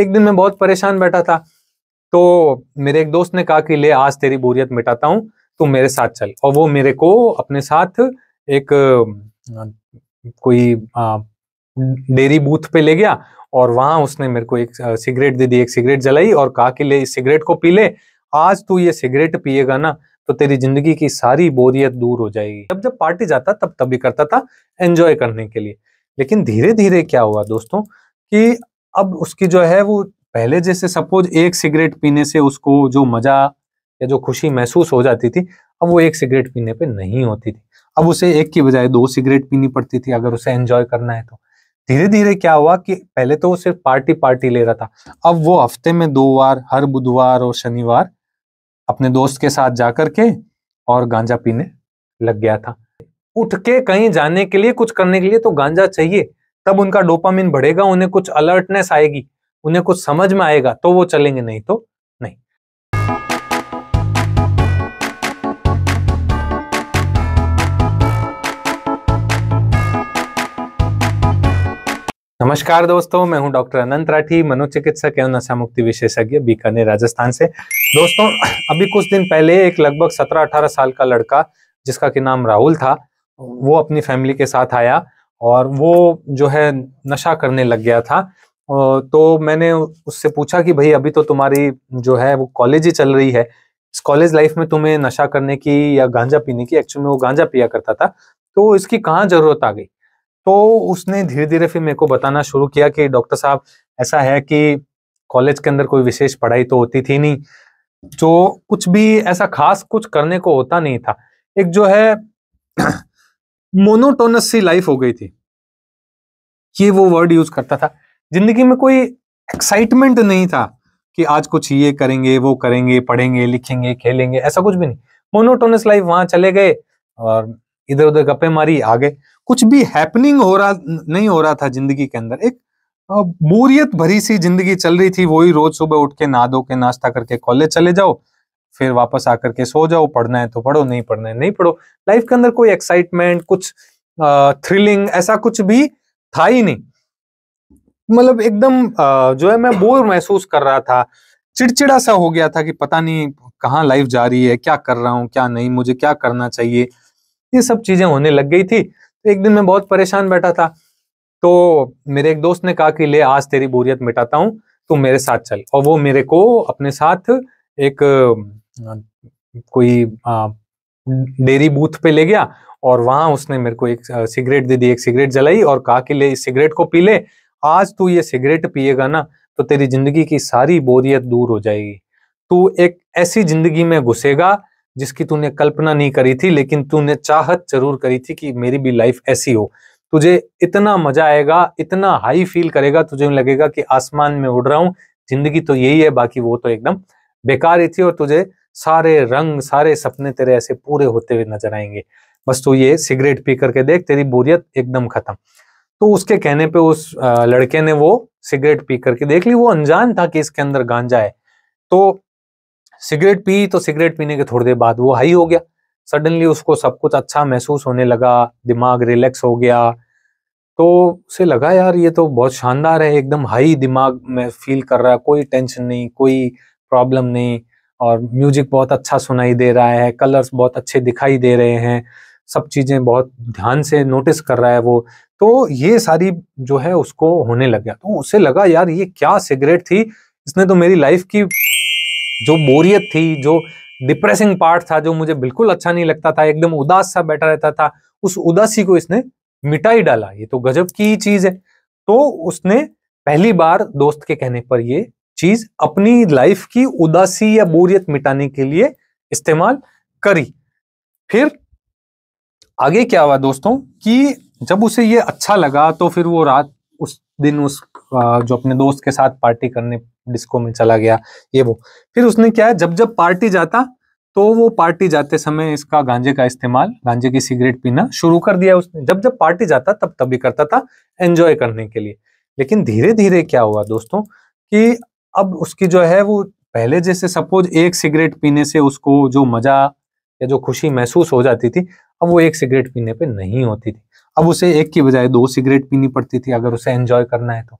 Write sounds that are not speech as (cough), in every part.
एक दिन मैं बहुत परेशान बैठा था तो मेरे एक दोस्त ने कहा कि ले आज तेरी बोरियत मिटाता हूँ तू मेरे साथ चल और वो मेरे को अपने साथ एक कोई डेरी बूथ पे ले गया और वहां उसने मेरे को एक सिगरेट दे दी एक सिगरेट जलाई और कहा कि ले इस सिगरेट को पी ले आज तू ये सिगरेट पिएगा ना तो तेरी जिंदगी की सारी बोरियत दूर हो जाएगी जब जब पार्टी जाता तब तब भी करता था एंजॉय करने के लिए लेकिन धीरे धीरे क्या हुआ दोस्तों कि अब उसकी जो है वो पहले जैसे सपोज एक सिगरेट पीने से उसको जो मजा या जो खुशी महसूस हो जाती थी अब वो एक सिगरेट पीने पे नहीं होती थी अब उसे एक की बजाय दो सिगरेट पीनी पड़ती थी अगर उसे एंजॉय करना है तो धीरे धीरे क्या हुआ कि पहले तो वो सिर्फ पार्टी पार्टी ले रहा था अब वो हफ्ते में दो बार हर बुधवार और शनिवार अपने दोस्त के साथ जा के और गांजा पीने लग गया था उठ के कहीं जाने के लिए कुछ करने के लिए तो गांजा चाहिए तब उनका डोपामिन बढ़ेगा उन्हें कुछ अलर्टनेस आएगी उन्हें कुछ समझ में आएगा तो वो चलेंगे नहीं तो नहीं नमस्कार दोस्तों मैं हूं डॉक्टर अनंत राठी मनोचिकित्सक एवं नशा मुक्ति विशेषज्ञ बीकानेर राजस्थान से दोस्तों अभी कुछ दिन पहले एक लगभग 17-18 साल का लड़का जिसका कि नाम राहुल था वो अपनी फैमिली के साथ आया और वो जो है नशा करने लग गया था तो मैंने उससे पूछा कि भाई अभी तो तुम्हारी जो है वो कॉलेज ही चल रही है इस कॉलेज लाइफ में तुम्हें नशा करने की या गांजा पीने की एक्चुअली में वो गांजा पिया करता था तो इसकी कहाँ जरूरत आ गई तो उसने धीरे धीरे फिर मेरे को बताना शुरू किया कि डॉक्टर साहब ऐसा है कि कॉलेज के अंदर कोई विशेष पढ़ाई तो होती थी नहीं जो तो कुछ भी ऐसा खास कुछ करने को होता नहीं था एक जो है मोनोटोनस सी लाइफ हो गई थी ये वो वर्ड यूज करता था जिंदगी में कोई एक्साइटमेंट नहीं था कि आज कुछ ये करेंगे वो करेंगे पढ़ेंगे लिखेंगे खेलेंगे ऐसा कुछ भी नहीं मोनोटोनस लाइफ वहां चले गए और इधर उधर गप्पे मारी आ गए कुछ भी हैपनिंग हो रहा नहीं हो रहा था जिंदगी के अंदर एक बोरियत भरी सी जिंदगी चल रही थी वही रोज सुबह उठ के नहा धो के नाश्ता करके कॉलेज चले जाओ फिर वापस आकर के सो जाओ पढ़ना है तो पढ़ो नहीं पढ़ना है नहीं पढ़ो लाइफ के अंदर कोई एक्साइटमेंट कुछ थ्रिलिंग ऐसा कुछ भी था ही नहीं मतलब एकदम जो है मैं बोर महसूस कर रहा था चिड़चिड़ा सा हो गया था कि पता नहीं कहाँ लाइफ जा रही है क्या कर रहा हूँ क्या नहीं मुझे क्या करना चाहिए ये सब चीजें होने लग गई थी तो एक दिन मैं बहुत परेशान बैठा था तो मेरे एक दोस्त ने कहा कि ले आज तेरी बोरियत मिटाता हूँ तू मेरे साथ चल और वो मेरे को अपने साथ एक कोई डेरी बूथ पे ले गया और वहां उसने मेरे को एक सिगरेट दे दी एक सिगरेट जलाई और कहा कि ले इस सिगरेट को पी ले आज तू ये सिगरेट पिएगा ना तो तेरी जिंदगी की सारी बोरियत दूर हो जाएगी तू एक ऐसी जिंदगी में घुसेगा जिसकी तूने कल्पना नहीं करी थी लेकिन तूने चाहत जरूर करी थी कि मेरी भी लाइफ ऐसी हो तुझे इतना मजा आएगा इतना हाई फील करेगा तुझे लगेगा कि आसमान में उड़ रहा हूं जिंदगी तो यही है बाकी वो तो एकदम बेकार ही थी और तुझे सारे रंग सारे सपने तेरे ऐसे पूरे होते हुए नजर आएंगे बस तू ये सिगरेट पी करके देख तेरी बोरियत एकदम खत्म तो उसके कहने पे उस लड़के ने वो सिगरेट पी करके देख ली वो अनजान था कि इसके अंदर गांजा है तो सिगरेट पी तो सिगरेट पीने के थोड़ी देर बाद वो हाई हो गया सडनली उसको सब कुछ अच्छा महसूस होने लगा दिमाग रिलैक्स हो गया तो उसे लगा यार ये तो बहुत शानदार है एकदम हाई दिमाग में फील कर रहा है कोई टेंशन नहीं कोई प्रॉब्लम नहीं और म्यूजिक बहुत अच्छा सुनाई दे रहा है कलर्स बहुत अच्छे दिखाई दे रहे हैं सब चीज़ें बहुत ध्यान से नोटिस कर रहा है वो तो ये सारी जो है उसको होने लग गया तो उसे लगा यार ये क्या सिगरेट थी इसने तो मेरी लाइफ की जो बोरियत थी जो डिप्रेसिंग पार्ट था जो मुझे बिल्कुल अच्छा नहीं लगता था एकदम उदास सा बैठा रहता था उस उदासी को इसने मिटाई डाला ये तो गजब की चीज है तो उसने पहली बार दोस्त के कहने पर ये चीज अपनी लाइफ की उदासी या बोरियत मिटाने के लिए इस्तेमाल करी फिर आगे क्या हुआ दोस्तों कि जब उसे ये अच्छा लगा तो फिर वो रात उस दिन उस जो अपने दोस्त के साथ पार्टी करने डिस्को में चला गया ये वो फिर उसने क्या है जब जब पार्टी जाता तो वो पार्टी जाते समय इसका गांजे का इस्तेमाल गांजे की सिगरेट पीना शुरू कर दिया उसने जब जब पार्टी जाता तब तब भी करता था एंजॉय करने के लिए लेकिन धीरे धीरे क्या हुआ दोस्तों कि अब उसकी जो है वो पहले जैसे सपोज एक सिगरेट पीने से उसको जो मजा या जो खुशी महसूस हो जाती थी अब वो एक सिगरेट पीने पे नहीं होती थी अब उसे एक की बजाय दो सिगरेट पीनी पड़ती थी अगर उसे एंजॉय करना है तो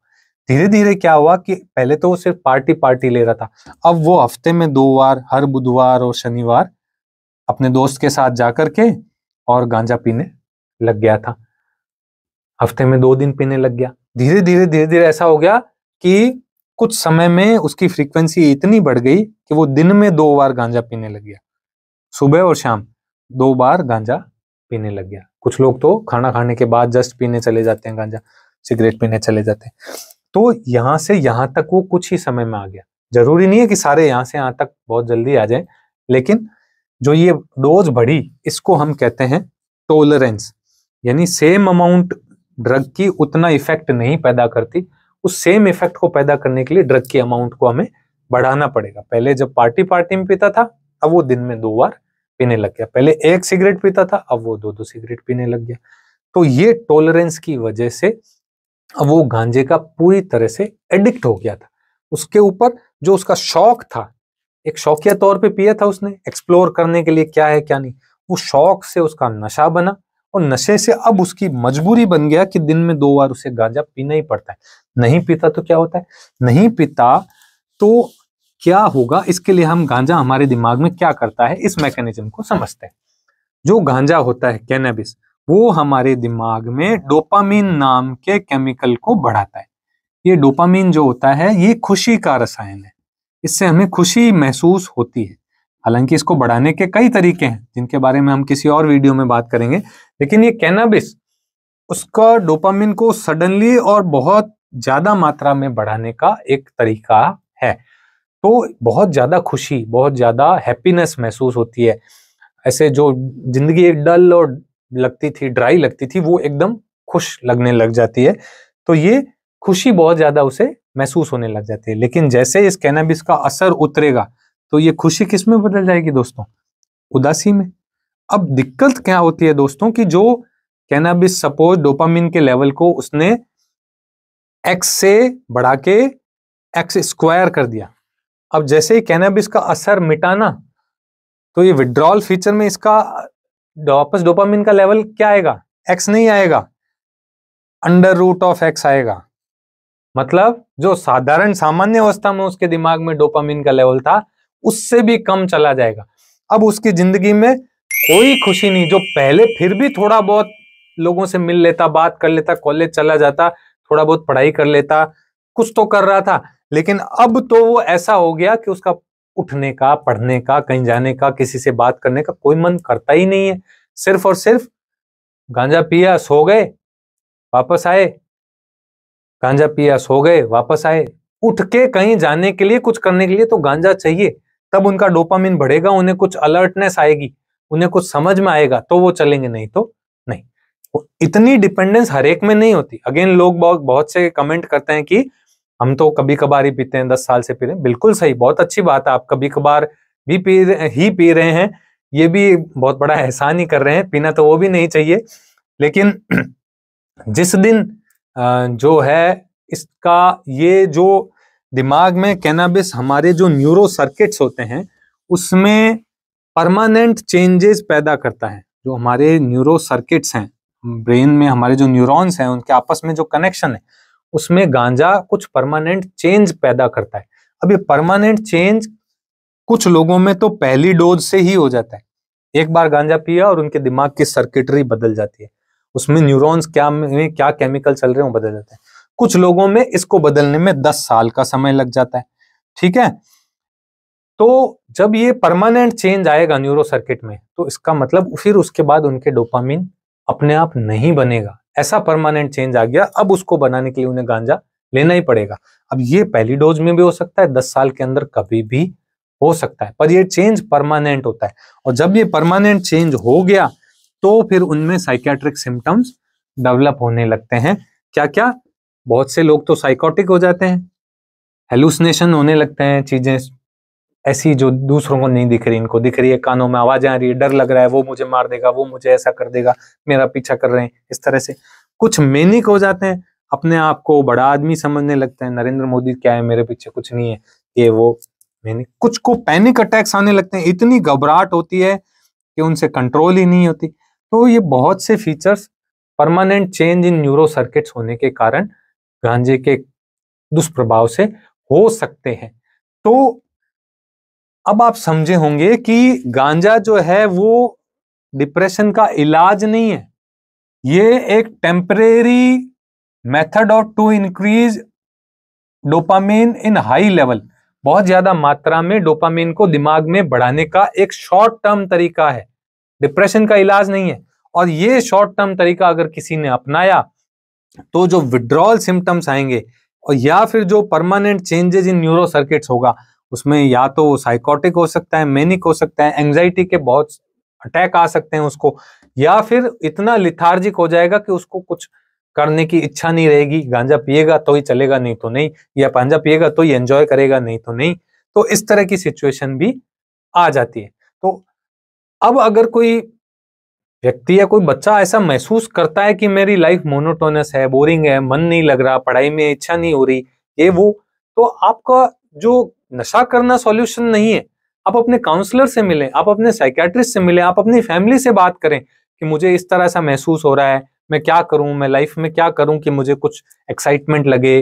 धीरे धीरे क्या हुआ कि पहले तो वो सिर्फ पार्टी पार्टी ले रहा था अब वो हफ्ते में दो बार हर बुधवार और शनिवार अपने दोस्त के साथ जा के और गांजा पीने लग गया था हफ्ते में दो दिन पीने लग गया धीरे धीरे धीरे धीरे ऐसा हो गया कि कुछ समय में उसकी फ्रीक्वेंसी इतनी बढ़ गई कि वो दिन में दो बार गांजा पीने लग गया सुबह और शाम दो बार गांजा पीने लग गया कुछ लोग तो खाना खाने के बाद जस्ट पीने चले जाते हैं गांजा सिगरेट पीने चले जाते हैं तो यहाँ से यहां तक वो कुछ ही समय में आ गया जरूरी नहीं है कि सारे यहाँ से यहाँ तक बहुत जल्दी आ जाए लेकिन जो ये डोज बढ़ी इसको हम कहते हैं टोलरेंस यानी सेम अमाउंट ड्रग की उतना इफेक्ट नहीं पैदा करती उस सेम इफेक्ट को पैदा करने के लिए ड्रग की अमाउंट को हमें बढ़ाना पड़ेगा पहले जब पार्टी पार्टी में पीता था अब वो दिन में दो बार पीने लग गया पहले एक सिगरेट पीता था अब वो दो दो सिगरेट पीने लग गया तो ये टॉलरेंस की वजह से वो गांजे का पूरी तरह से एडिक्ट हो गया था उसके ऊपर जो उसका शौक था एक शौकिया तौर पे पिया था उसने एक्सप्लोर करने के लिए क्या है क्या नहीं वो शौक से उसका नशा बना और नशे से अब उसकी मजबूरी बन गया कि दिन में दो बार उसे गांजा पीना ही पड़ता है नहीं पीता तो क्या होता है नहीं पीता तो क्या होगा इसके लिए हम गांजा हमारे दिमाग में क्या करता है इस मैकेनिज्म को समझते हैं जो गांजा होता है कैनबिस वो हमारे दिमाग में डोपामीन नाम के केमिकल को बढ़ाता है ये डोपामीन जो होता है ये खुशी का रसायन है इससे हमें खुशी महसूस होती है हालांकि इसको बढ़ाने के कई तरीके हैं जिनके बारे में हम किसी और वीडियो में बात करेंगे लेकिन ये कैनाबिस उसका डोपामिन को सडनली और बहुत ज्यादा मात्रा में बढ़ाने का एक तरीका है तो बहुत ज्यादा खुशी बहुत ज्यादा हैप्पीनेस महसूस होती है ऐसे जो जिंदगी एक डल और लगती थी ड्राई लगती थी वो एकदम खुश लगने लग जाती है तो ये खुशी बहुत ज्यादा उसे महसूस होने लग जाती है लेकिन जैसे इस कैनाबिस का असर उतरेगा तो ये खुशी किस में बदल जाएगी दोस्तों उदासी में अब दिक्कत क्या होती है दोस्तों कि जो कहना भी सपोज डोपामिन के लेवल को उसने एक्स से बढ़ा के एक्स स्क्वायर कर दिया अब जैसे ही कैनाबिस का असर मिटाना तो ये विड्रॉल फीचर में इसका वापस डोपामिन का लेवल क्या आएगा एक्स नहीं आएगा अंडर रूट ऑफ एक्स आएगा मतलब जो साधारण सामान्य अवस्था में उसके दिमाग में डोपामिन का लेवल था उससे भी कम चला जाएगा अब उसकी जिंदगी में कोई खुशी नहीं जो पहले फिर भी थोड़ा बहुत लोगों से मिल लेता बात कर लेता कॉलेज चला जाता थोड़ा बहुत पढ़ाई कर लेता कुछ तो कर रहा था लेकिन अब तो वो ऐसा हो गया कि उसका उठने का पढ़ने का कहीं जाने का किसी से बात करने का कोई मन करता ही नहीं है सिर्फ और सिर्फ गांजा पिया सो गए वापस आए गांजा पिया सो गए वापस आए उठ के कहीं जाने के लिए कुछ करने के लिए तो गांजा चाहिए तब उनका डोपामिन बढ़ेगा उन्हें कुछ अलर्टनेस आएगी उन्हें कुछ समझ में आएगा तो वो चलेंगे नहीं तो नहीं इतनी डिपेंडेंस हर एक में नहीं होती अगेन लोग बहुत बहुत से कमेंट करते हैं कि हम तो कभी कभार ही पीते हैं दस साल से पी रहे हैं बिल्कुल सही बहुत अच्छी बात है आप कभी कभार भी पी ही पी रहे हैं ये भी बहुत बड़ा एहसान ही कर रहे हैं पीना तो वो भी नहीं चाहिए लेकिन (clears throat) जिस दिन जो है इसका ये जो दिमाग में कैनाबिस हमारे जो न्यूरो सर्किट्स होते हैं उसमें परमानेंट चेंजेस पैदा करता है जो हमारे न्यूरो सर्किट्स हैं ब्रेन में हमारे जो न्यूरॉन्स हैं उनके आपस में जो कनेक्शन है उसमें गांजा कुछ परमानेंट चेंज पैदा करता है अब ये परमानेंट चेंज कुछ लोगों में तो पहली डोज से ही हो जाता है एक बार गांजा पिया और उनके दिमाग की सर्किटरी बदल जाती है उसमें न्यूरॉन्स क्या में क्या केमिकल चल रहे वो बदल जाते हैं कुछ लोगों में इसको बदलने में दस साल का समय लग जाता है ठीक है तो जब ये परमानेंट चेंज आएगा न्यूरो सर्किट में तो इसका मतलब फिर उसके बाद उनके डोपामिन अपने आप नहीं बनेगा ऐसा परमानेंट चेंज आ गया अब उसको बनाने के लिए उन्हें गांजा लेना ही पड़ेगा अब ये पहली डोज में भी हो सकता है दस साल के अंदर कभी भी हो सकता है पर ये चेंज परमानेंट होता है और जब ये परमानेंट चेंज हो गया तो फिर उनमें साइकेट्रिक सिम्टम्स डेवलप होने लगते हैं क्या क्या बहुत से लोग तो साइकोटिक हो जाते हैं हेलुसनेशन होने लगते हैं चीज़ें ऐसी जो दूसरों को नहीं दिख रही इनको दिख रही है कानों में आवाज़ आ रही है डर लग रहा है वो मुझे मार देगा वो मुझे ऐसा कर देगा मेरा पीछा कर रहे हैं इस तरह से कुछ मेनिक हो जाते हैं अपने आप को बड़ा आदमी समझने लगते हैं नरेंद्र मोदी क्या है मेरे पीछे कुछ नहीं है ये वो मैनिक कुछ को पैनिक अटैक्स आने लगते हैं इतनी घबराहट होती है कि उनसे कंट्रोल ही नहीं होती तो ये बहुत से features permanent change in neuro circuits होने के कारण गांजे के दुष्प्रभाव से हो सकते हैं तो अब आप समझे होंगे कि गांजा जो है वो डिप्रेशन का इलाज नहीं है ये एक temporary method of to increase dopamine in high level बहुत ज्यादा मात्रा में डोपामीन को दिमाग में बढ़ाने का एक शॉर्ट टर्म तरीका है डिप्रेशन का इलाज नहीं है और ये शॉर्ट टर्म तरीका अगर किसी ने अपनाया तो जो विड्रॉल सिम्टम्स आएंगे और या फिर जो permanent changes in neuro circuits होगा उसमें या तो साइकोटिक हो सकता है मेनिक हो सकता है एंग्जाइटी के बहुत अटैक आ सकते हैं उसको या फिर इतना लिथार्जिक हो जाएगा कि उसको कुछ करने की इच्छा नहीं रहेगी गांजा पिएगा तो ही चलेगा नहीं तो नहीं या पांजा पिएगा तो ही एंजॉय करेगा नहीं तो नहीं तो इस तरह की सिचुएशन भी आ जाती है तो अब अगर कोई व्यक्ति या कोई बच्चा ऐसा महसूस करता है कि मेरी लाइफ मोनोटोनस है बोरिंग है मन नहीं लग रहा पढ़ाई में इच्छा नहीं हो रही ये वो तो आपका जो नशा करना सॉल्यूशन नहीं है आप अपने काउंसलर से मिलें आप अपने साइकेट्रिस्ट से मिलें आप अपनी फैमिली से बात करें कि मुझे इस तरह सा महसूस हो रहा है मैं क्या करूं मैं लाइफ में क्या करूं कि मुझे कुछ एक्साइटमेंट लगे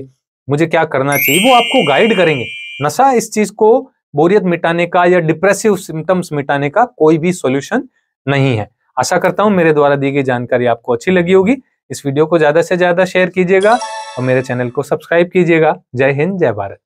मुझे क्या करना चाहिए वो आपको गाइड करेंगे नशा इस चीज को बोरियत मिटाने का या डिप्रेसिव सिम्टम्स मिटाने का कोई भी सॉल्यूशन नहीं है आशा करता हूँ मेरे द्वारा दी गई जानकारी आपको अच्छी लगी होगी इस वीडियो को ज्यादा से ज्यादा शेयर कीजिएगा और मेरे चैनल को सब्सक्राइब कीजिएगा जय हिंद जय भारत